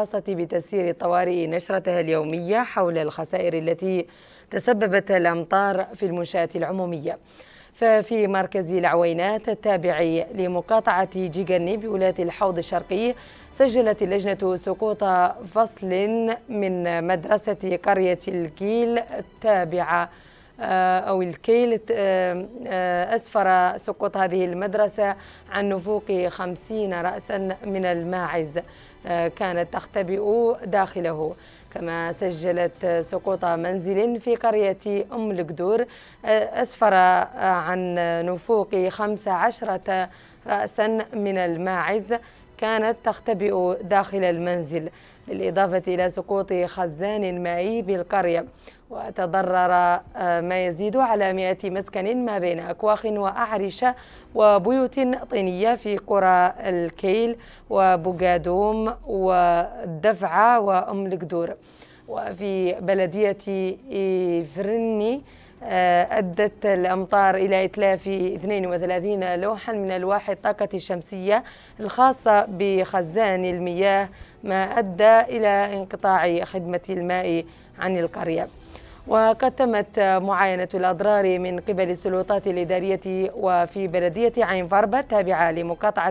الخاصة بتسيير الطوارئ نشرتها اليومية حول الخسائر التي تسببت الأمطار في المنشآت العمومية ففي مركز العوينات التابع لمقاطعة جيجاني بولاية الحوض الشرقي سجلت اللجنة سقوط فصل من مدرسة قرية الكيل التابعة آه، أو الكيل آه، آه، أسفر سقوط هذه المدرسة عن نفوق خمسين رأسا من الماعز كانت تختبئ داخله كما سجلت سقوط منزل في قرية أم القدور أسفر عن نفوق خمس عشرة رأسا من الماعز كانت تختبئ داخل المنزل بالإضافة إلى سقوط خزان مائي بالقرية وتضرر آه، ما يزيد على 100 مسكن ما بين أكواخ وأعرشة وبيوت طينية في قرى الكيل وبوغادوم والدفعة وأم القدور وفي بلدية إيفرني آه، أدت الأمطار إلى إتلاف 32 لوحا من ألواح الطاقة الشمسية الخاصة بخزان المياه ما أدى إلى انقطاع خدمة الماء عن القرية وقد تمت معاينة الأضرار من قبل السلطات الإدارية وفي بلدية عين فاربا التابعة لمقاطعة